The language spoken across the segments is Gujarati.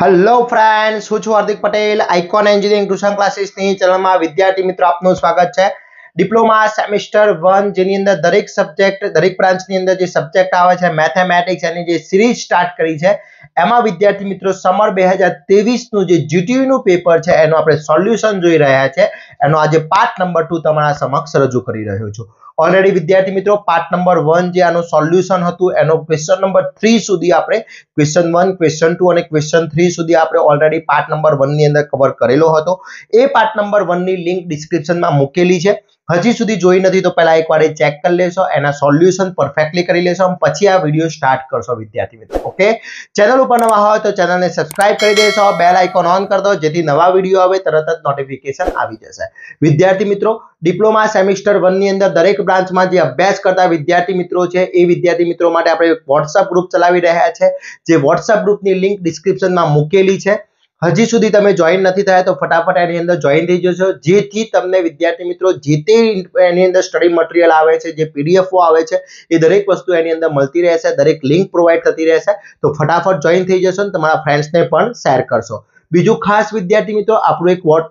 હેલો ફ્રેન્ડ હું છું Hardik Patel icon engineering tuition ક્લાસીસની ચેનલમાં વિદ્યાર્થી મિત્રો આપનું સ્વાગત છે ડિપ્લોમા સેમિસ્ટર વન જેની અંદર દરેક સબ્જેક્ટ દરેક બ્રાન્ચ ની અંદર જે સબ્જેક્ટ આવે છે મેથેમેટિક્સ એની જે સિરીઝ સ્ટાર્ટ કરી છે એમાં વિદ્યાર્થી મિત્રો સમર બે હજાર તેવીસનું જે જીટીયુનું e પેપર છે એનું આપણે સોલ્યુશન જોઈ રહ્યા છે એનો આજે પાર્ટ નંબર ટુ તમારા સમક્ષ રજૂ કરી રહ્યો છું ઓલરેડી વિદ્યાર્થી મિત્રો પાર્ટ નંબર વન જે આનું સોલ્યુશન હતું એનો ક્વેશ્ચન નંબર થ્રી સુધી આપણે ક્વેશ્ચન વન ક્વેશ્ચન ટુ અને ક્વેશ્ચન થ્રી સુધી આપણે ઓલરેડી પાર્ટ નંબર વનની અંદર કવર કરેલો હતો એ પાર્ટ નંબર વનની લિંક ડિસ્ક્રિપ્શનમાં મૂકેલી છે હજી સુધી જોઈ નથી તો પહેલાં એકવાર એ ચેક કરી લેશો એના સોલ્યુશન પરફેક્ટલી કરી લેશો પછી આ વિડીયો સ્ટાર્ટ કરશો વિદ્યાર્થી મિત્રો ઓકે ચેનલ ઉપર નવા હોય તો ચેનલને સબસ્ક્રાઇબ કરી દેશો બે આઇકોન ઓન કરી દો જેથી નવા વિડીયો આવે તરત જ નોટિફિકેશન આવી જશે વિદ્યાર્થી મિત્રો ડિપ્લોમા સેમિસ્ટર વનની અંદર દરેક બ્રાન્ચમાં જે અભ્યાસ કરતા વિદ્યાર્થી મિત્રો છે એ વિદ્યાર્થી મિત્રો માટે આપણે વોટ્સઅપ ગ્રુપ ચલાવી રહ્યા છે જે વોટ્સઅપ ગ્રુપની લિંક ડિસ્ક્રિપ્શનમાં મૂકેલી છે હજી સુધી તમે જોઈન નથી થયા તો ફટાફટ એની અંદર જોઈન થઈ જશો જેથી તમને વિદ્યાર્થી મિત્રો જે તે એની અંદર સ્ટડી મટીરિયલ આવે છે જે પીડીએફઓ આવે છે એ દરેક વસ્તુ એની અંદર મળતી રહેશે દરેક લિંક પ્રોવાઈડ થતી રહેશે તો ફટાફટ જોઈન થઈ જશો ને તમારા ફ્રેન્ડ્સને પણ શેર કરશો બીજું ખાસ વિદ્યાર્થી મિત્રો આપણું એક વોટ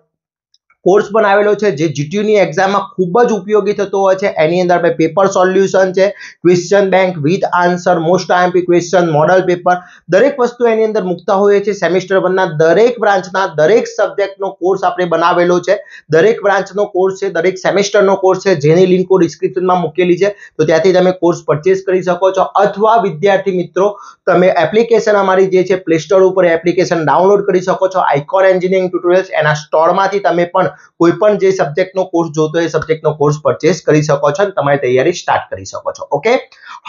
કોર્સ બનાવેલો છે જે GTU ની एग्जाम માં ખૂબ જ ઉપયોગી થતો હોય છે એની અંદર પેપર સોલ્યુશન છે question bank with answer most imp question model paper દરેક વસ્તુ એની અંદર મુકતા હોય છે સેમેસ્ટર 1 ના દરેક ब्रांच ના દરેક સબ્જેક્ટ નો કોર્સ આપણે બનાવેલો છે દરેક ब्रांच નો કોર્સ છે દરેક સેમેસ્ટર નો કોર્સ છે જેની લિંક હું ડિસ્ક્રિપ્શન માં મૂકેલી છે તો ત્યાંથી તમે કોર્સ પરચેસ કરી શકો છો અથવા વિદ્યાર્થી મિત્રો તમે એપ્લિકેશન અમારી જે છે Play Store ઉપર એપ્લિકેશન ડાઉનલોડ કરી શકો છો આઇકન એન્જિનિયરિંગ ટ્યુટોરિયલ્સ એના સ્ટોર માંથી તમે પણ કોઈપણ જે સબ્જેક્ટ નો કોર્સ જોતો એ સબ્જેક્ટ નો કોર્સ પરચેસ કરી શકો છો અને તમારી તૈયારી સ્ટાર્ટ કરી શકો છો ઓકે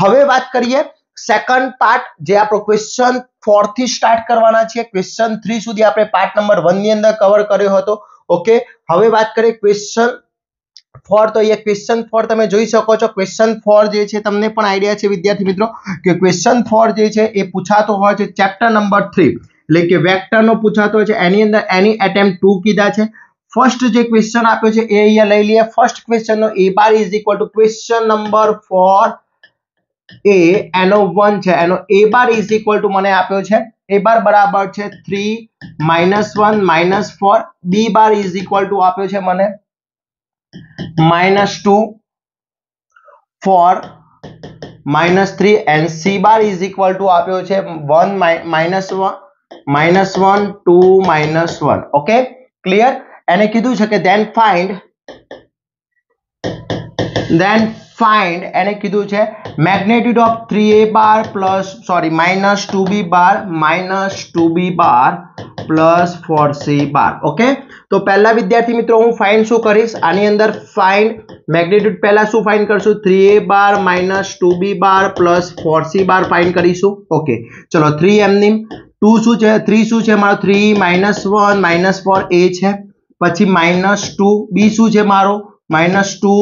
હવે વાત કરીએ સેકન્ડ પાર્ટ જે આપ પ્રોક્વેશ્ચન 4 થી સ્ટાર્ટ કરવાના છે ક્વેશ્ચન 3 સુધી આપણે પાર્ટ નંબર 1 ની અંદર કવર કર્યો હતો ઓકે હવે વાત કરીએ ક્વેશ્ચન 4 તો યે ક્વેશ્ચન 4 તમે જોઈ શકો છો ક્વેશ્ચન 4 જે છે તમને પણ આઈડિયા છે વિદ્યાર્થી મિત્રો કે ક્વેશ્ચન 4 જે છે એ પૂછાતો હોય છે ચેપ્ટર નંબર 3 એટલે કે વેક્ટર નો પૂછાતો હોય છે એની અંદર એની अटेम्प्ट 2 કિધા છે ફર્સ્ટ જે ક્વેશ્ચન આપ્યો છે એ અહીંયા લઈ લઈએ ફર્સ્ટ ક્વેશ્ચનનો A bar is equal to question number four A એનો વન છે એનો A bar is equal to મને આપ્યો છે એ બાર બરાબર છે three minus one minus four B bar is equal to આપ્યો છે મને minus two four minus three and C bar is equal to આપ્યો છે one minus one minus one two minus one okay clear એને કીધું છે કે ધેન ફાઇન્ડ ધેન ફાઇન્ડ એને કીધું છે magnitude of three A bar plus sorry minus two B bar minus two B bar plus four C bar okay તો પહેલા વિદ્યાર્થી મિત્રો હું ફાઇન્ડ શું કરીશ આની અંદર ફાઇન્ડ મેગ્નેટ્યુડ પહેલાં શું ફાઇન્ડ કરશું three A bar minus two B bar plus four C bar find કરીશું ઓકે ચલો થ્રી એમની ટુ શું છે થ્રી શું છે મારો three minus one minus four એ છે પછી માઇનસ ટુ બી શું છે મારો minus two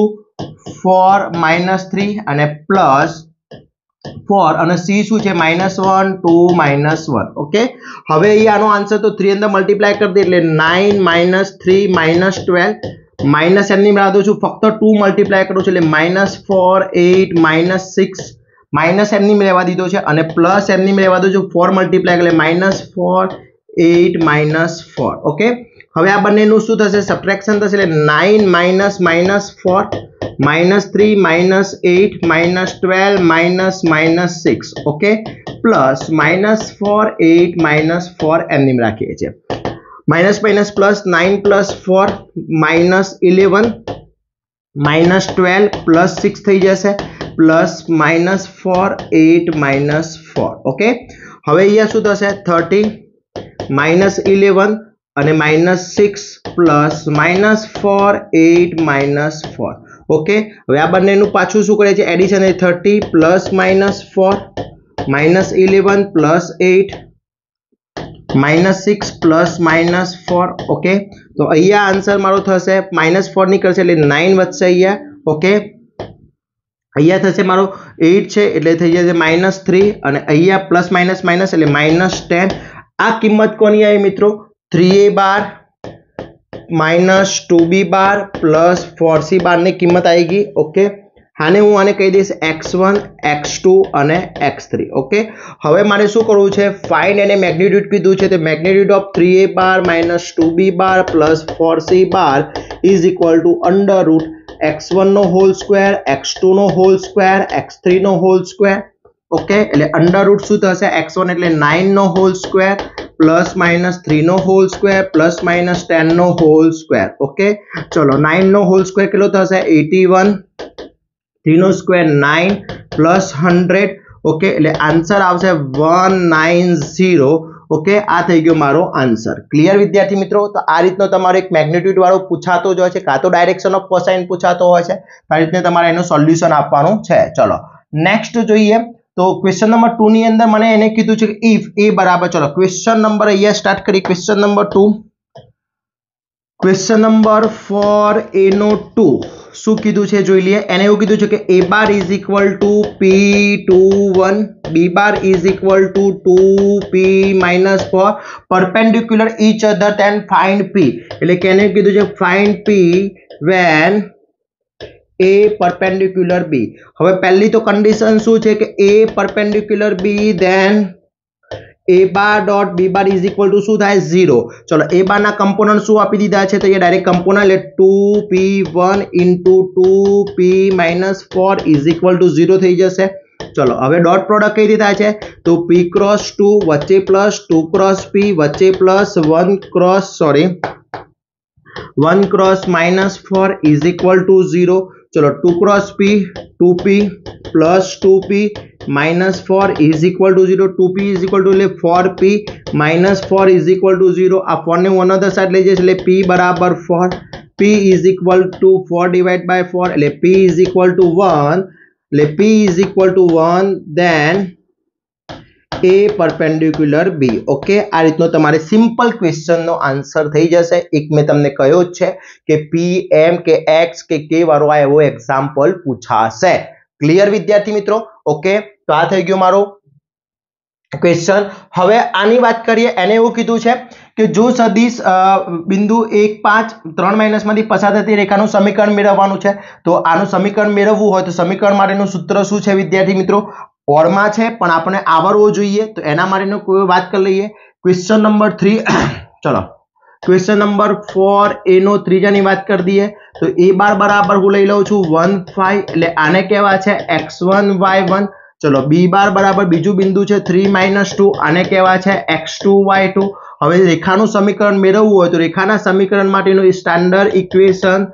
four minus three અને પ્લસ ફોર અને સી શું છે minus one two minus one okay હવે આનો આન્સર તો થ્રી અંદર મલ્ટીપ્લાય કરી દે એટલે nine minus three minus twelve minus એમની મેળવતો છું ફક્ત ટુ મલ્ટીપ્લાય કરું છું એટલે minus four eight minus six minus એમની રહેવા દીધો છે અને પ્લસ એમની રહેવા દઉં છું ફોર મલ્ટીપ્લાય એટલે minus four eight minus four okay હવે આ બંનેનું શું થશે સબટ્રેક્શન થશે એટલે nine minus minus four minus three minus eight minus twelve minus minus six okay plus minus four eight minus four એમની રાખીએ છીએ minus minus plus nine plus four minus eleven minus twelve plus six થઈ જશે plus minus four eight minus four okay હવે અહીંયા શું થશે થર્ટી માઇનસ ઇલેવન અને minus six plus minus four eight minus four okay હવે આ બંનેનું પાછું શું કરે છે એડિશન એ thirty plus minus four minus eleven plus eight minus six plus minus four okay તો અહીંયા આન્સર મારો થશે માઇનસ ફોર નીકળશે એટલે નાઇન વધશે અહીંયા ઓકે અહીંયા થશે મારો એઇટ છે એટલે થઈ જશે માઇનસ થ્રી અને અહીંયા પ્લસ માઇનસ માઇનસ એટલે માઇનસ ટેન આ કિંમત કોની આવી મિત્રો three A bar minus two B bar plus four C બારની કિંમત આવી ગઈ ઓકે આને હું આને કહી દઈશ એક્સ વન એક્સ ટુ અને એક્સ થ્રી ઓકે હવે મારે શું કરવું છે ફાઇન એને મેગ્નિટ્યુડ કીધું છે તે magnitude of three A bar minus two B bar plus four C bar is equal to under root X વનનો હોલ સ્ક્વેર એક્સ ટુનો હોલ સ્ક્વેર એક્સ થ્રીનો હોલ સ્ક્વેર ઓકે એટલે અંડર રૂટ શું થશે એક્સ વન એટલે નાઇનનો હોલ સ્ક્વેર પ્લસ માઇનસ થ્રીનો હોલ સ્ક્વેર પ્લસ માઇનસ ટેનનો હોલ સ્ક્વેર ઓકે ચલો નાઇનનો હોલ સ્ક્વેર કેટલો થશે એટી વન થ્રીનો square nine plus hundred okay એટલે આન્સર આવશે વન નાઇન ઝીરો ઓકે આ થઈ ગયો મારો આન્સર ક્લિયર વિદ્યાર્થી મિત્રો તો આ રીતનો તમારો એક મેગ્નેટ્યુડ વાળો પૂછાતો જ હોય છે કાં તો ડાયરેક્શન ઓફ કોસાઇન પૂછાતો હોય છે આ રીતને તમારે એનું સોલ્યુશન આપવાનું છે ચલો નેક્સ્ટ જોઈએ તો ક્વેશ્ચન નંબર ટુની અંદર મને એને કીધું છે કે ઇફ એ બરાબર ચલો ક્વેશ્ચન નંબર અહીંયા સ્ટાર્ટ કરી question number two question number four એનો ટુ શું કીધું છે જોઈ લઈએ એને એવું કીધું છે કે A bar is equal to P two one B bar is equal to two P minus four perpendicular each other then find P એટલે કે એને કીધું છે find P when a perpendicular b હવે પહેલી તો કન્ડિશન શું છે કે a perpendicular b then a bar dot b bar is equal to શું થાય 0 ચલો a બાર ના કમ્પોનન્ટ શું આપી દીધા છે તો એ ડાયરેક્ટ કમ્પોનન્ટ લે 2p1 * 2p - 4 = 0 થઈ જશે ચલો હવે ડોટ પ્રોડક્ટ કહી દીધા છે તો p cross 2 wc + 2 cross p wc + 1 cross sorry 1 cross - 4 = 0 चलो two cross P two P plus two P minus four is equal to zero two P is equal to four P minus four is equal to zero आ फोर ने वन अदर साइड लीजिए इसलिए पी बराबर four P is equal to four divide by four A P is equal to one ले P is equal to one then A perpendicular B okay આ રીતનો તમારે સિમ્પલ ક્વેશ્ચનનો આન્સર થઈ જશે એક મેં તમને કહ્યો જ છે કે પી એમ કે એક્સ કે કે વાળો આ એવો એક્ઝામ્પલ પૂછાશે ક્લિયર વિદ્યાર્થી મિત્રો ઓકે તો આ થઈ ગયો મારો ક્વેશ્ચન હવે આની વાત કરીએ એને એવું કીધું છે કે જો સદીશ બિંદુ એક પાંચ ત્રણ માઇનસમાંથી પસાર થતી રેખાનું સમીકરણ મેળવવાનું છે તો આનું સમીકરણ મેળવવું હોય તો સમીકરણ માટેનું સૂત્ર શું છે વિદ્યાર્થી મિત્રો ઓરમાં છે પણ આપણે આવરવો જોઈએ તો એના માટેનું કોઈ વાત કરી લઈએ ક્વેશ્ચન નંબર થ્રી ચલો ક્વેશ્ચન નંબર ફોર એનો ત્રીજાની વાત કરી દઈએ તો એ બાર બરાબર હું લઈ લઉં છું વન ફાઈવ એટલે આને કહેવા છે એક્સ વન વાય વન ચલો બી બાર બરાબર બીજું બિંદુ છે થ્રી માઇનસ ટુ આને કહેવા છે એક્સ ટુ વાય ટુ હવે રેખાનું સમીકરણ મેળવવું હોય તો રેખાના સમીકરણ માટેનું સ્ટાન્ડર્ડ ઇક્વેશન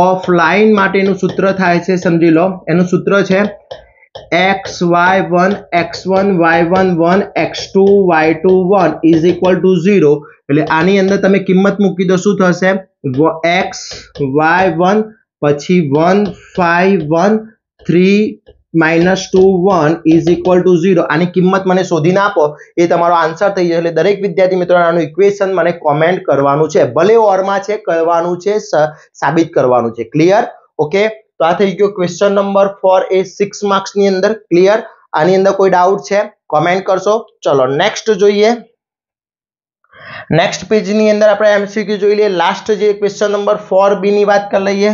ઓફ લાઇન માટેનું સૂત્ર થાય છે સમજી લો એનું સૂત્ર છે x y1 x1 y1 1 x2 y2 1 is equal to 0 એટલે આની અંદર તમે કિંમત મૂકી દો શું થશે એક્સ વાય વન પછી one 5 one three minus two one is equal to zero આની કિંમત મને શોધીને આપો એ તમારો આન્સર થઈ જશે એટલે દરેક વિદ્યાર્થી મિત્રો આનું ઇક્વેશન મને કોમેન્ટ કરવાનું છે ભલે ઓરમાં છે કરવાનું છે સાબિત કરવાનું છે ક્લિયર ઓકે તો આ થઈ ગયો ક્વેશ્ચન નંબર ફોર એ સિક્સ માર્ક્સની અંદર ક્લિયર આની અંદર કોઈ ડાઉટ છે કોમેન્ટ કરશો ચલો નેક્સ્ટ જોઈએ નેક્સ્ટ પેજની અંદર આપણે એમસીક્યુ જોઈ લઈએ લાસ્ટ જે ક્વેશ્ચન નંબર ફોર બી ની વાત કરી લઈએ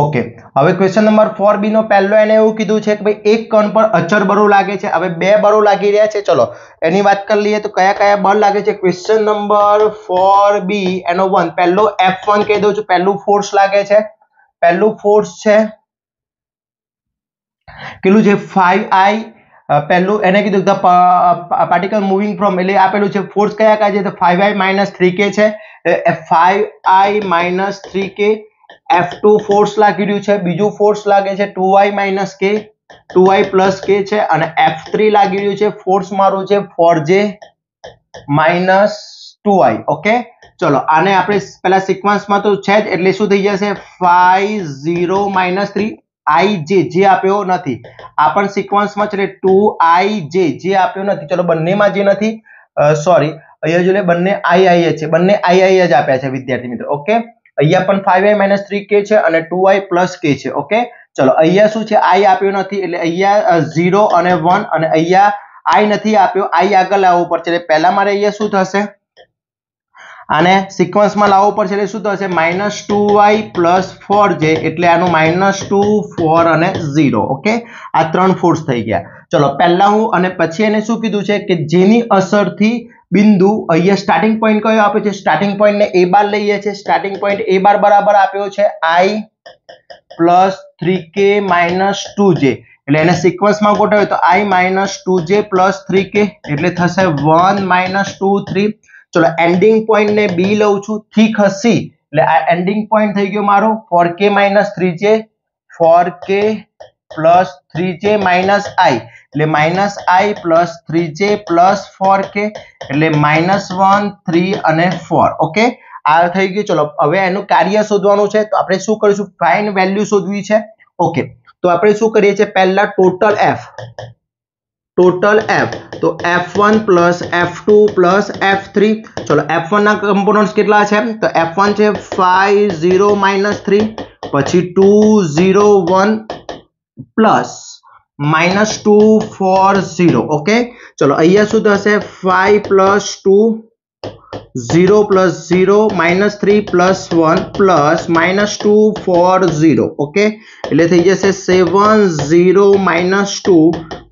ઓકે હવે ક્વેશ્ચન નંબર ફોર બી નો પહેલો એને એવું કીધું છે કે ભાઈ એક કણ પર અચર બળો લાગે છે હવે બે બરો લાગી રહ્યા છે ચલો એની વાત કરી લઈએ તો કયા કયા બળ લાગે છે ક્વેશ્ચન નંબર ફોર બી એનો વન પહેલો એફ વન કહી દઉં છું પહેલું ફોર્સ લાગે છે પહેલું ફોર્સ છે કેટલું છે ફાઈવ આઈ પહેલું એને કીધું ધ પાર્ટિકલ મૂવિંગ ફ્રોમ એટલે આપેલું છે ફોર્સ કયા કયા છે તો five I minus three K છે five I minus three K F force લાગી રહ્યું છે બીજું ફોર્સ લાગે છે two Y minus K two plus K છે અને એફ થ્રી લાગી રહ્યું છે ફોર્સ મારું છે ફોર જે માઇનસ ટુ ઓકે ચલો આને આપણે પેલા સિક્વન્સમાં તો છે જ એટલે શું થઈ જશે five zero minus three I J J આપ્યો નથી આ પણ સિક્વન્સમાં છે ટુ આઈ જે જે આપ્યો નથી ચલો બંનેમાં જે નથી સોરી અહીંયા જો બંને આઈ આઈ જ છે બંને આઈ આઈ જ આપ્યા છે વિદ્યાર્થી મિત્રો ઓકે અહીંયા પણ five I minus three K છે અને ટુ આઈ પ્લસ કે છે ઓકે ચલો અહીંયા શું છે આઈ આપ્યો નથી એટલે અહીંયા ઝીરો અને વન અને અહીંયા આઈ નથી આપ્યો આઈ આગળ લાવવો પડશે એટલે પહેલા મારે અહીંયા શું થશે આને સિક્વન્સમાં લાવવો પડશે એટલે શું થશે minus two Y plus four J એટલે આનું માઇનસ ટુ ફોર અને ઝીરો ઓકે આ ત્રણ ફોર્સ થઈ ગયા ચલો પહેલા હું અને પછી એને શું કીધું છે કે જેની અસરથી બિંદુ અહીંયા સ્ટાર્ટિંગ પોઈન્ટ કયો આપ્યો છે સ્ટાર્ટિંગ પોઈન્ટને એ બાર લઈએ છીએ સ્ટાર્ટિંગ પોઈન્ટ એ બાર બરાબર આપ્યો છે I plus three K minus two J એટલે એને સિક્વન્સમાં ગોઠવ્યો તો I minus two J plus three K એટલે થશે વન માઇનસ ટુ થ્રી ચલો એન્ડિંગ ને બી લઉં છું થીક ખસી એટલે આ એન્ડિંગ પોઈન્ટ થઈ ગયો મારો four K minus three J four K plus three J minus I એટલે minus I plus three J plus four K એટલે માઇનસ વન થ્રી અને ફોર ઓકે આ થઈ ગયું ચલો હવે એનું કાર્ય શોધવાનું છે તો આપણે શું કરીશું ફાઇન વેલ્યુ શોધવી છે ઓકે તો આપણે શું કરીએ છીએ પહેલા ટોટલ એફ ટોટલ એફ તો F one plus F two plus F three ચલો એફ વનના કમ્પોનન્ટ્સ કેટલા છે તો એફ વન છે ફાઈવ ઝીરો માઇનસ થ્રી પછી two zero one plus minus two four zero okay ચલો અહીંયા શું થશે five plus two zero plus zero minus three plus one plus minus two four zero okay એટલે થઈ જશે seven zero minus two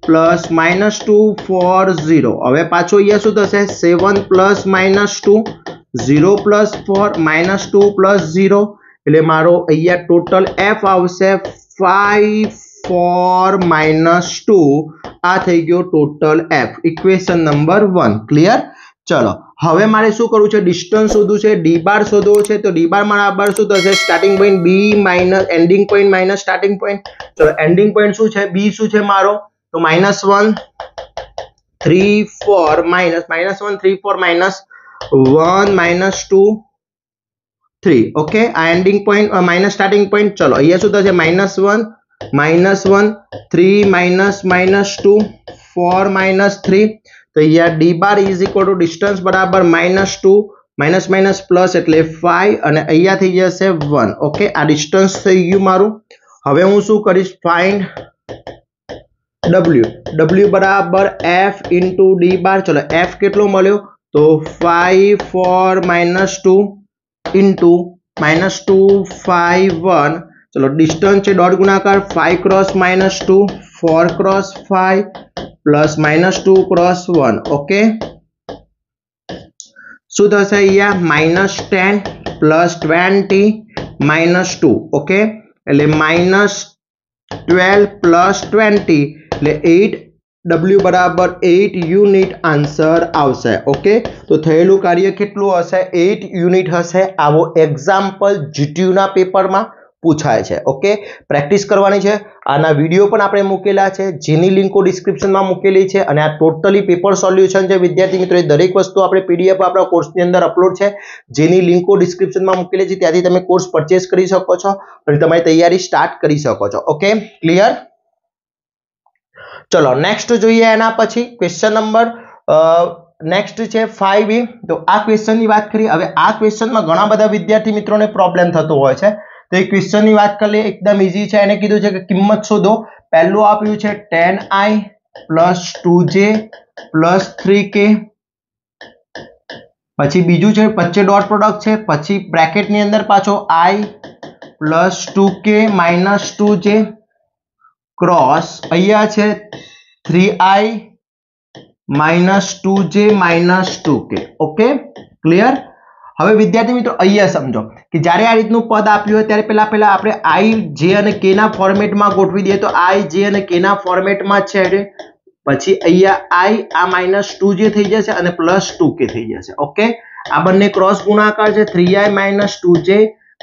plus minus two four zero હવે પાછું અહીંયા શું થશે seven plus minus two zero plus four minus two plus zero એટલે મારો અહીંયા ટોટલ એફ આવશે ફાઈવ ફોર માઇનસ ટુ આ થઈ ગયો total F equation number one clear ચલો હવે મારે શું કરવું છે ડિસ્ટન્સ શોધવું છે ડી બાર શોધવો છે તો ડી બાર બરાબર શું થશે starting point B minus ending point minus starting point ચલો એન્ડિંગ પોઈન્ટ શું છે બી શું છે મારો તો minus one three four minus minus one three four minus one minus two three okay આ ending point minus starting point ચલો અહીંયા શું થશે minus one minus one three minus minus two four minus three તો અહીંયા D bar is equal to distance બરાબર minus two minus minus plus એટલે ફાઈવ અને અહીંયા થઈ જશે વન ઓકે આ ડિસ્ટન્સ થઈ ગયું મારું હવે હું શું કરીશ ફાઇન્ડ ડબલ્યુ ડબલ્યુ બરાબર એફ ઇન્ટુ ડી બાર ચલો એફ કેટલો મળ્યો તો five four minus two into minus two five one ચલો ડિસ્ટન્સ છે ડોટ ગુણાકાર five cross minus two four cross five plus minus two cross one okay શું થશે અહીંયા minus ten plus twenty minus two okay એટલે માઇનસ ટ્વેલ્વ પ્લસ ટ્વેન્ટી એટલે એઇટ ડબલ્યુ બરાબર એઇટ યુનિટ આન્સર આવશે ઓકે તો થયેલું કાર્ય કેટલું હશે એઇટ યુનિટ હશે આવો એક્ઝામ્પલ જીટીયુના પેપરમાં પૂછાય છે ઓકે પ્રેક્ટિસ કરવાની છે આના વિડીયો પણ આપણે મૂકેલા છે જેની લિંકો ડિસ્ક્રિપ્શનમાં મૂકેલી છે અને આ ટોટલી પેપર સોલ્યુશન છે વિદ્યાર્થી મિત્રો એ દરેક વસ્તુ આપણે પીડીએફ આપણા કોર્સની અંદર અપલોડ છે જેની લિંકો ડિસ્ક્રિપ્શનમાં મૂકેલી છે ત્યાંથી તમે કોર્સ પરચેસ કરી શકો છો અને તમારી તૈયારી સ્ટાર્ટ કરી શકો છો ઓકે ક્લિયર ચલો નેક્સ્ટ જોઈએ એના પછી ક્વેશ્ચન નંબર નેક્સ્ટ છે ફાઈવ e. તો આ ક્વેશ્ચનની વાત કરીએ હવે આ ક્વેશ્ચનમાં ઘણા બધા વિદ્યાર્થી મિત્રોને પ્રોબ્લેમ થતો હોય છે तो एक क्वेश्चन की बात कर ले एकदम इजी है इसने किदो है कि कीमत सो दो पहला આપ્યું છે 10i + 2j + 3k પછી બીજું છે પચ્ચે ડોટ પ્રોડક્ટ છે પછી બ્રેકેટની અંદર પાછો i + 2k - 2 છે ક્રોસ અહીંયા છે 3i - 2j - 2k okay clear હવે વિદ્યાર્થી મિત્રો અહીંયા સમજો કે જ્યારે આ રીતનું પદ આપ્યું હોય ત્યારે પહેલાં પહેલાં આપણે આઈ જે અને કેના ફોર્મેટમાં ગોઠવી દઈએ તો આઈ જે અને કેના ફોર્મેટમાં છે પછી અહીંયા આઈ આ માઇનસ ટુ જે થઈ જશે અને પ્લસ ટુ કે થઈ જશે ઓકે આ બંને ક્રોસ ગુણાકાર છે three I minus two J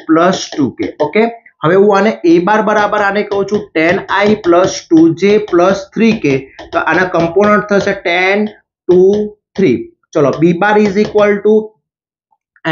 plus two K okay હવે હું આને એ બાર બરાબર આને કહું છું ten I plus two J plus three K તો આના કમ્પોનન્ટ થશે ટેન ટુ થ્રી ચલો B bar is equal to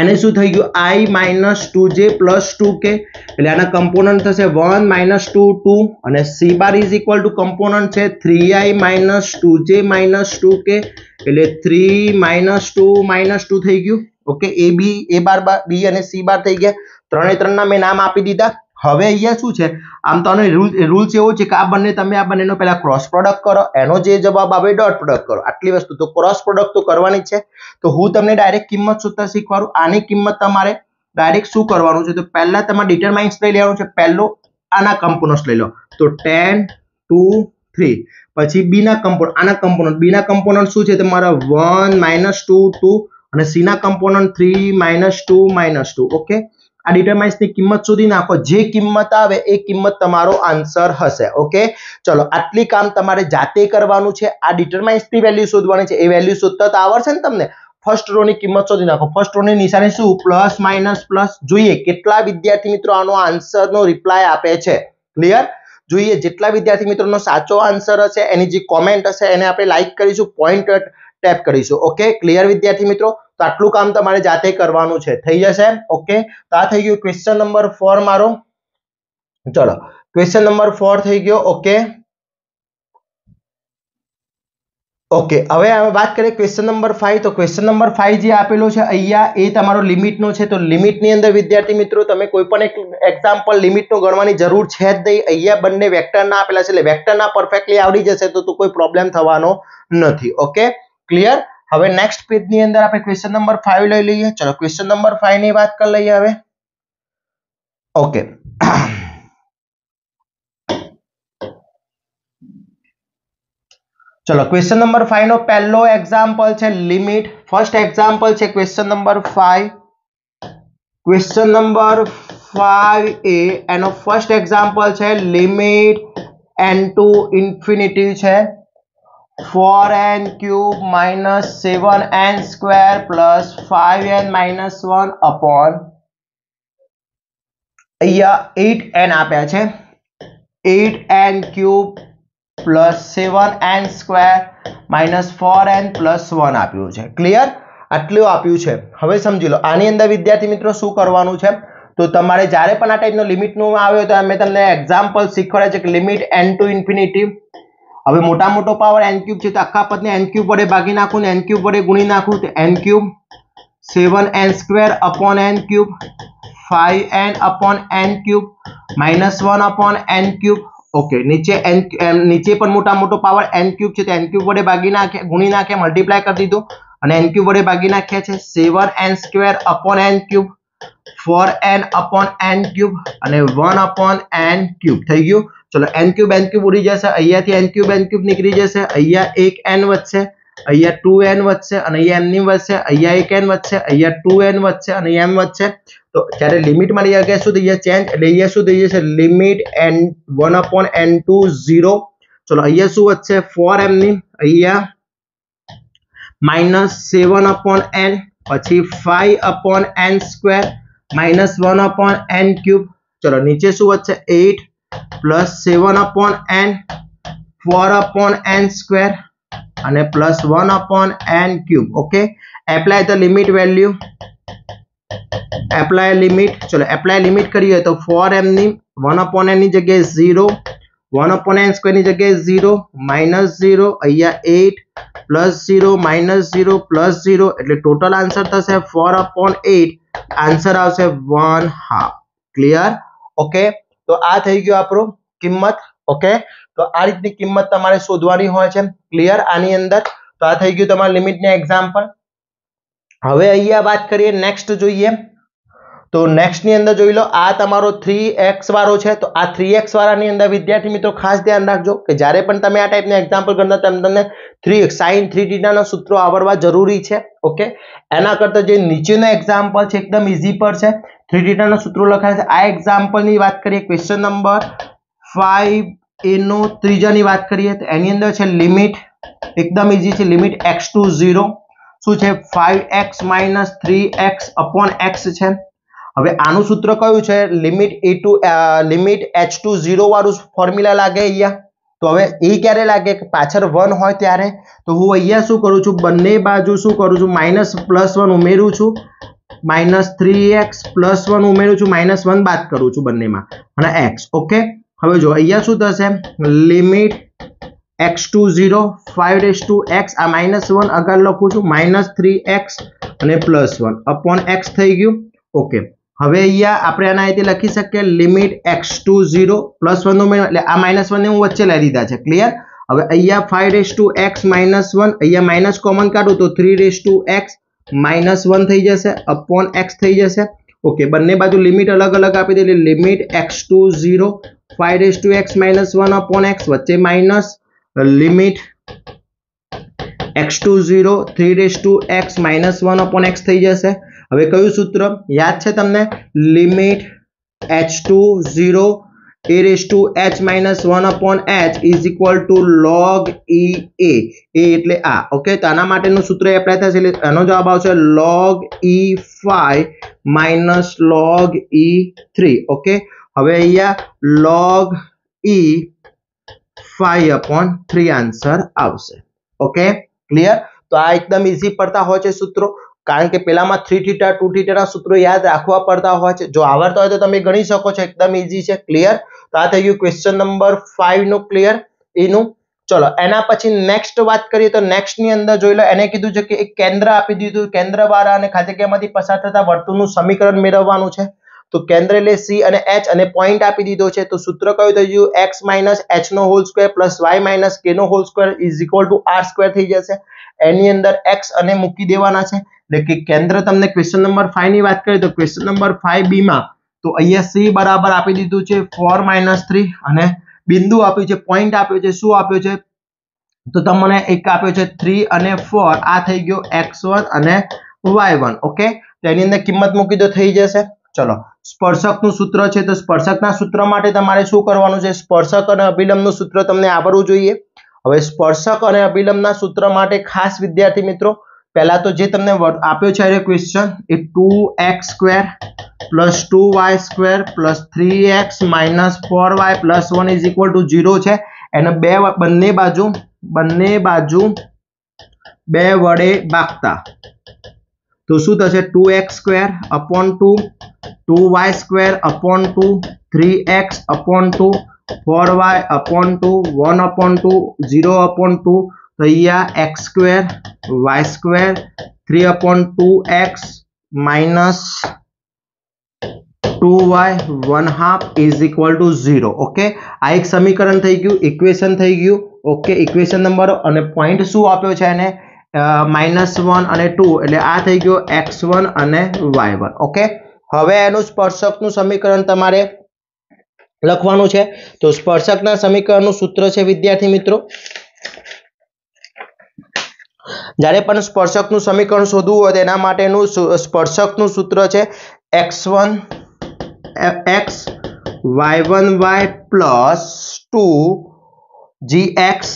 એને શું થઈ ગયું I minus two J plus two K એટલે આના કમ્પોનન્ટ થશે વન માઇનસ ટુ ટુ અને C bar is equal to component છે three I minus two J minus two K એટલે three minus two minus two થઈ ગયું ઓકે એ બી એ બાર બાર બી અને સી બાર થઈ ગયા ત્રણે ત્રણના મેં નામ આપી દીધા હવે અહીંયા શું છે આમ તો આનો રૂલ રૂલ્સ એવો છે કે આ બંને તમે આ બંનેનો પહેલાં ક્રોસ પ્રોડક્ટ કરો એનો જે જવાબ આવે ડોટ પ્રોડક્ટ કરો આટલી વસ્તુ તો ક્રોસ પ્રોડક્ટ તો કરવાની છે તો હું તમને ડાયરેક્ટ કિંમત શોધતા શીખવાડું આની કિંમત તમારે ડાયરેક્ટ શું કરવાનું છે તો પહેલાં તમારે ડિટરમાઇન્સ લઈ લેવાનું છે પહેલો આના કમ્પોનન્ટ લઈ લો તો ટેન ટુ થ્રી પછી બીના કમ્પોનન્ટ આના કમ્પોનન્ટ બીના કમ્પોનન્ટ શું છે તમારા વન માઇનસ ટુ ટુ અને સીના component three minus two minus two okay આ ડિટરમાઇન્સની કિંમત શોધી નાખો જે કિંમત આવે એ કિંમત તમારો આન્સર હશે ઓકે ચલો આટલી કામ તમારે જાતે કરવાનું છે આ ડિટરમાઇન્સની વેલ્યુ શોધવાની છે એ વેલ્યુ શોધતા તો આવડશે ને તમને ફર્સ્ટ રોની કિંમત શોધી નાખો ફર્સ્ટ રોની નિશાની શું પ્લસ માઇનસ પ્લસ જોઈએ કેટલા વિદ્યાર્થી મિત્રો આનો આન્સરનો રિપ્લાય આપે છે ક્લિયર જોઈએ જેટલા વિદ્યાર્થી મિત્રોનો સાચો આન્સર હશે એની જે કોમેન્ટ હશે એને આપણે લાઈક કરીશું પોઈન્ટ ટેપ કરીશું ઓકે ક્લિયર વિદ્યાર્થી મિત્રો તો આટલું કામ તમારે જાતે કરવાનું છે થઈ જશે ઓકે તો આ થઈ ગયું ક્વેશ્ચન નંબર ફોર મારો ચલો ક્વેશ્ચન નંબર ફોર થઈ ગયો ઓકે ઓકે હવે હવે વાત કરીએ ક્વેશ્ચન નંબર ફાઈવ તો ક્વેશ્ચન નંબર ફાઈવ જે આપેલો છે અહીંયા એ તમારો લિમિટનો છે તો લિમિટની અંદર વિદ્યાર્થી મિત્રો તમે કોઈ પણ એક એક્ઝામ્પલ લિમિટનો ગણવાની જરૂર છે જ નહીં અહીંયા બંને વેક્ટરના આપેલા છે એટલે વેક્ટરના પરફેક્ટલી આવડી જશે તો કોઈ પ્રોબ્લેમ થવાનો નથી ઓકે क्लियर हम next page question number five लाइ लीए चलो क्वेश्चन नंबर फाइव नहीं बात कर लीए हमें ओके चलो क्वेश्चन नंबर फाइव नो पहलो example limit first example question number five question number five A एनो first example limit N to infinity है four N cube minus seven N square plus five N minus one upon અહીંયા એટ એન આપ્યા છે eight N cube plus seven N square minus four N plus one આપ્યું છે ક્લિયર આટલું આપ્યું છે હવે સમજી લો આની અંદર વિદ્યાર્થી મિત્રો શું કરવાનું છે તો તમારે જ્યારે પણ આ ટાઈપનો લિમિટનું આવ્યો તો અમે તમને એક્ઝામ્પલ શીખવાડ્યા છે કે લિમિટ એન ટુ ઇન્ફિનિટી હવે મોટા મોટો પાવર એન ક્યુબ છે તો આખા પદને એન ક્યુબ વડે ભાગી નાખું ને એન ક્યુબ વડે ગુણી નાખું તો n cube seven N square upon n cube five n upon n cube minus one upon n cube okay નીચે એન નીચે પણ મોટા મોટો પાવર એન ક્યુબ છે તો એન ક્યુબ વડે ભાગી નાખ્યા ગુણી નાખ્યા મલ્ટીપ્લાય કરી દીધું અને એન ક્યુબ વડે ભાગી નાખ્યા છે seven N square upon n cube four n upon n cube અને વન અપોન એન ક્યુબ થઈ ગયું चलो एन क्यूब एन क्यूब उड़ी जैसे अहिया थी एन क्यूब एन क्यूब निकली जैसे अहिया एक एन वच से अहिया टू एन वच से अहिया एम नी वच से अहिया एक एन वच से अहिया टू एन वच से अहिया एम वच से तो ત્યારે લિમિટ માં લઈ આગળ શું થઈ જશે ચેન્જ એટલે અહીંયા શું થઈ જશે લિમિટ n 1 n 2 0 ચલો અહીંયા શું વચ્ચે 4 m ની અહીંયા માઈનસ 7 અપોન n પછી 5 upon n square minus 1 upon n cube ચલો નીચે શું વચ્ચે plus seven upon n four upon n square અને plus one upon n cube okay apply the limit value apply limit ચલો એપ્લાય લિમિટ કરીએ તો ફોર એમની વન અપોન એનની જગ્યાએ ઝીરો વન અપોન એન સ્ક્વેરની જગ્યાએ ઝીરો માઇનસ ઝીરો અહીંયા eight plus zero minus zero plus zero એટલે ટોટલ આન્સર થશે ફોર અપોન એઇટ આન્સર આવશે વન હાફ ક્લિયર ઓકે તો આ થઈ ગયું આપણું કિંમત ઓકે તો આ રીતની કિંમત તમારે શોધવાની હોય છે ક્લિયર આની અંદર તો આ થઈ ગયું તમારું લિમિટની એક્ઝામ્પલ હવે અહીંયા વાત કરીએ નેક્સ્ટ જોઈએ તો નેક્સ્ટની અંદર જોઈ લો આ તમારો થ્રી એક્સ વાળો છે તો આ થ્રી એક્સ વાળાની અંદર વિદ્યાર્થી મિત્રો ખાસ ધ્યાન રાખજો કે જ્યારે પણ તમે આ ટાઈપના એક્ઝામ્પલ ગણતા તમે તમને થ્રી સાઇન થ્રી ડીટાના સૂત્રો આવડવા જરૂરી છે ઓકે એના કરતાં જે નીચેના એક્ઝામ્પલ છે એકદમ ઇઝી પર છે થ્રી ડીટાના સૂત્રો લખાય છે આ એક્ઝામ્પલની વાત કરીએ ક્વેશ્ચન નંબર ફાઇવ એનો ત્રીજાની વાત કરીએ તો એની અંદર છે લિમિટ એકદમ ઇઝી છે લિમિટ એક્સ ટુ ઝીરો શું છે five x minus three x upon x છે હવે આનું સૂત્ર કયું છે limit a to limit h to zero વાળું ફોર્મ્યુલા લાગે અહીંયા તો હવે એ ક્યારે લાગે કે પાછળ વન હોય ત્યારે તો હું અહીંયા શું કરું છું બંને બાજુ શું કરું છું માઇનસ પ્લસ વન ઉમેરું છું minus three x plus one ઉમેરું છું માઇનસ વન બાદ કરું છું બંનેમાં અને એક્સ ઓકે હવે જો અહીંયા શું થશે limit x to zero five raise to x આ માઇનસ વન આગળ લખું છું માઇનસ થ્રી એક્સ અને પ્લસ વન અપોન એક્સ થઈ ગયું ઓકે હવે અહીંયા આપણે આના અહીંથી લખી શકીએ limit x to zero plus વનનું એટલે આ માઇનસ વનને હું વચ્ચે લઈ લીધા છે ક્લિયર હવે અહીંયા five raise to x minus one અહીંયા માઇનસ કોમન કાઢું તો three raise to x minus one થઈ જશે અપોન એક્સ થઈ જશે ઓકે બંને બાજુ લિમિટ અલગ અલગ આપી દીધી limit x to zero five raise to x minus one upon x વચ્ચે minus limit x to zero three raise to x minus one upon x થઈ જશે હવે કયું સૂત્ર યાદ છે તમને limit h to zero a raise to h minus one upon h is equal to log e a એ એટલે આ ઓકે તો આના માટેનું સૂત્ર એપ્લાય થશે એટલે આનો જવાબ આવશે log e five minus log e three okay હવે અહીંયા log e five upon three answer આવશે ઓકે ક્લિયર તો આ એકદમ ઇઝી પડતા હોય છે સૂત્રો કારણ કે પેલામાં થ્રી થીટા ટુ થીટાના સૂત્રો યાદ રાખવા પડતા હોય છે જો આવડતા હોય તો તમે ગણી શકો છો એકદમ ઇઝી છે ક્લિયર તો આ થઈ ગયું ક્વેશ્ચન નંબર ફાઇવનું ક્લિયર એનું ચલો એના પછી નેક્સ્ટ વાત કરીએ તો નેક્સ્ટની અંદર જોઈ લો એને કીધું છે કે એક કેન્દ્ર આપી દીધું કેન્દ્ર દ્વારા અને ખાતેકીયામાંથી પસાર થતા વર્તુળનું સમીકરણ મેળવવાનું છે તો કેન્દ્ર એટલે સી અને એચ અને પોઈન્ટ આપી દીધો છે તો સૂત્ર કયું થઈ ગયું એક્સ માઇનસ એચનો whole square plus y minus કેનો whole square is equal to r square થઈ જશે એની અંદર એક્સ અને મૂકી દેવાના છે એટલે કે કેન્દ્ર તમને ક્વેશ્ચન નંબર ફાઈવ ની વાત કરીએ તો ક્વેશ્ચન નંબર ફાઈવ બીમાં તો અહીંયા સી બરાબર આપી દીધું છે ફોર માઇનસ થ્રી અને બિંદુ આપ્યું છે પોઈન્ટ આપ્યો છે શું આપ્યો છે તો તમને એક આપ્યો છે થ્રી અને ફોર આ થઈ ગયો એક્સ વન અને વાય વન ઓકે તો એની અંદર કિંમત મૂકી દો થઈ જશે ચલો સ્પર્શકનું સૂત્ર છે તો સ્પર્શકના સૂત્ર માટે તમારે શું કરવાનું છે સ્પર્શક અને અભિલંબનું સૂત્ર તમને આવડવું જોઈએ હવે સ્પર્શક અને અભિલંબના સૂત્ર માટે ખાસ વિદ્યાર્થી મિત્રો પહેલાં તો જે તમને આપ્યો છે એ ક્વેશ્ચન એ two x square plus two y square plus three x minus four y plus one is equal to zero છે એને બે બંને બાજુ બંને બાજુ બે વડે બાગતા તો શું થશે two x square upon two two y square upon two three x upon two 4y upon 2, 1 upon 2, 0 upon 2 તો અહીંયા x square y square three upon two x minus two y one half is equal to zero okay આ એક સમીકરણ થઈ ગયું ઇક્વેશન થઈ ગયું ઓકે ઇક્વેશન નંબર અને પોઈન્ટ શું આપ્યો છે એને માઇનસ વન અને ટુ એટલે આ થઈ ગયો એક્સ વન અને વાય વન ઓકે હવે એનું સ્પર્શકનું સમીકરણ તમારે લખવાનું છે તો સ્પર્શકના સમીકરણનું સૂત્ર છે વિદ્યાર્થી મિત્રો જ્યારે પણ સ્પર્શકનું સમીકરણ શોધવું હોય તેના માટેનું સ્પર્શકનું સૂત્ર છે x one x Y one y plus two g x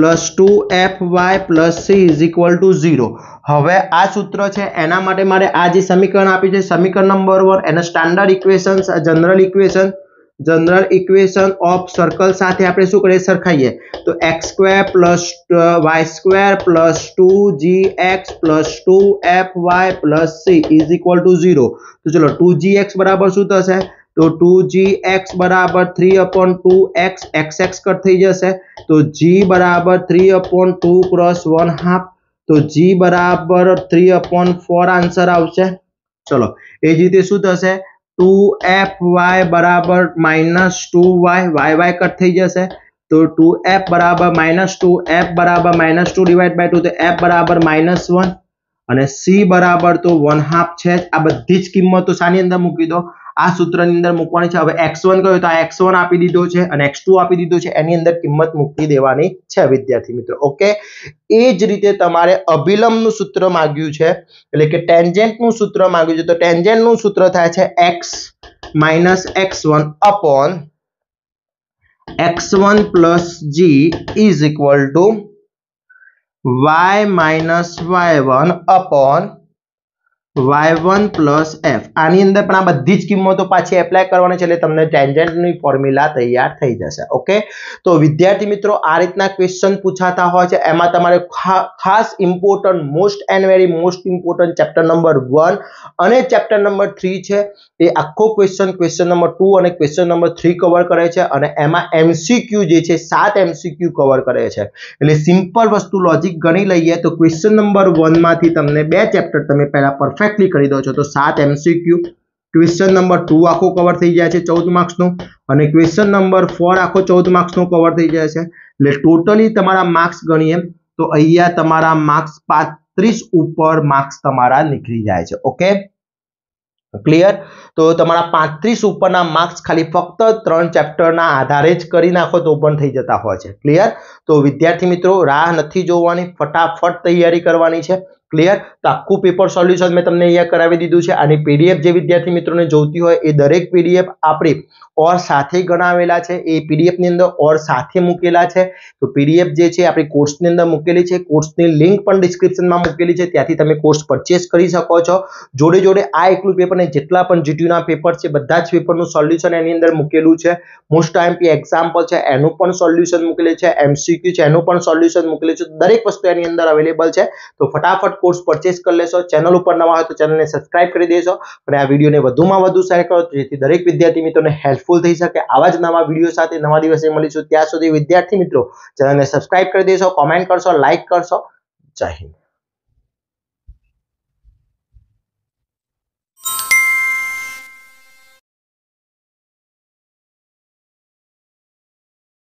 plus two f y plus c is equal to zero હવે આ સૂત્ર છે એના માટે મારે આ જે સમીકરણ આપ્યું છે સમીકરણ નંબર વન એના standard equations general equation general equation of circle સાથે આપણે શું કરીએ સરખાઈએ તો x square plus y square plus two g x plus two f y plus c is equal to zero તો ચલો ટુ જી એક્સ બરાબર શું થશે તો ટુ જી એક્સ બરાબર three upon two x x x cut થઈ જશે તો જી બરાબર three upon two cross one half તો જી બરાબર થ્રી અપોન ફોર આન્સર આવશે ચલો એ જ રીતે શું થશે ટુ એફ વાય બરાબર minus two y y y cut થઈ જશે તો ટુ એફ બરાબર માઇનસ ટુ એફ બરાબર minus two divide by two તો એફ બરાબર માઇનસ વન અને સી બરાબર તો વન હાફ છે આ બધી જ કિંમતો શાની અંદર મૂકી દો આ સૂત્રની અંદર મૂકવાની છે હવે એક્સ કયો તો આ એક્સ વન આપી દીધો છે અને એક્સ ટુ આપી દીધો છે એની અંદર કિંમત મૂકી દેવાની છે વિદ્યાર્થી મિત્રો ઓકે એ જ રીતે તમારે અભિલંબનું સૂત્ર માગ્યું છે એટલે કે ટેન્જેન્ટનું સૂત્ર માગ્યું છે તો ટેન્જેન્ટનું સૂત્ર થાય છે x minus x one upon x one plus g is equal to Y minus y one upon y one plus f આની અંદર પણ આ બધી જ કિંમતો પાછી એપ્લાય કરવાની છે એટલે તમને ટેન્જન્ટની ફોર્મ્યુલા તૈયાર થઈ જશે ઓકે તો વિદ્યાર્થી મિત્રો આ રીતના ક્વેશ્ચન પૂછાતા હોય છે એમાં તમારે ખાસ important most and very most important chapter number one અને ચેપ્ટર નંબર થ્રી છે એ આખો ક્વેશ્ચન ક્વેશ્ચન નંબર ટુ અને ક્વેશ્ચન નંબર થ્રી કવર કરે છે અને એમાં એમસીક્યુ જે છે સાત એમસીક્યુ કવર કરે છે એટલે સિમ્પલ વસ્તુ લોજિક ગણી લઈએ તો ક્વેશ્ચન નંબર વનમાંથી તમને બે ચેપ્ટર તમે પહેલાં પરફેક્ટ પરફેક્ટલી કરી દો છો તો સાત એમસીક્યુ ક્વેશ્ચન નંબર ટુ આખો કવર થઈ જાય છે ચૌદ માર્ક્સનો અને ક્વેશ્ચન નંબર ફોર આખો ચૌદ માર્ક્સનો કવર થઈ જાય છે એટલે ટોટલી તમારા માર્ક્સ ગણીએ તો અહીંયા તમારા માર્ક્સ પાંત્રીસ ઉપર માર્ક્સ તમારા નીકળી જાય છે ઓકે ક્લિયર તો તમારા પાંત્રીસ ઉપરના માર્ક્સ ખાલી ફક્ત ત્રણ ચેપ્ટરના આધારે જ કરી નાખો તો પણ થઈ જતા હોય છે ક્લિયર તો વિદ્યાર્થી મિત્રો રાહ નથી જોવાની ફટાફટ તૈયારી કરવાની છે ક્લિયર તો આખું પેપર સોલ્યુશન મેં તમને અહીંયા કરાવી દીધું છે અને પીડીએફ જે વિદ્યાર્થી મિત્રોને જોતી હોય એ દરેક પીડીએફ આપણે ઓર સાથે ગણાવેલા છે એ પીડીએફની અંદર ઓર સાથે મૂકેલા છે તો પીડીએફ જે છે આપણી કોર્સની અંદર મૂકેલી છે કોર્સની લિંક પણ ડિસ્ક્રિપ્શનમાં મૂકેલી છે ત્યાંથી તમે કોર્સ પરચેસ કરી શકો છો જોડે જોડે આ એકલું પેપર પેપરને જેટલા પણ જીટીયુના પેપર છે બધા જ પેપરનું સોલ્યુશન એની અંદર મૂકેલું છે મોસ્ટ આઈએમપી એક્ઝામ્પલ છે એનું પણ સોલ્યુશન મૂકેલું છે એમસીક્યુ છે એનું પણ સોલ્યુશન મૂકેલું છે દરેક વસ્તુ એની અંદર અવેલેબલ છે તો ફટાફટ કોર્સ પરચેસ કરી લેશો ચેનલ ઉપર નવા હોય તો ચેનલને સબસ્ક્રાઇબ કરી દેશો અને આ વિડીયોને વધુમાં વધુ શેર કરો જેથી દરેક વિદ્યાર્થી મિત્રોને હેલ્પફુલ થઈ શકે આવા જ નવા વિડીયો સાથે નવા દિવસે મળીશું ત્યાં સુધી વિદ્યાર્થી મિત્રો ચેનલને સબસ્ક્રાઇબ કરી દેશો કોમેન્ટ કરશો લાઇક કરશો જય હિન્દ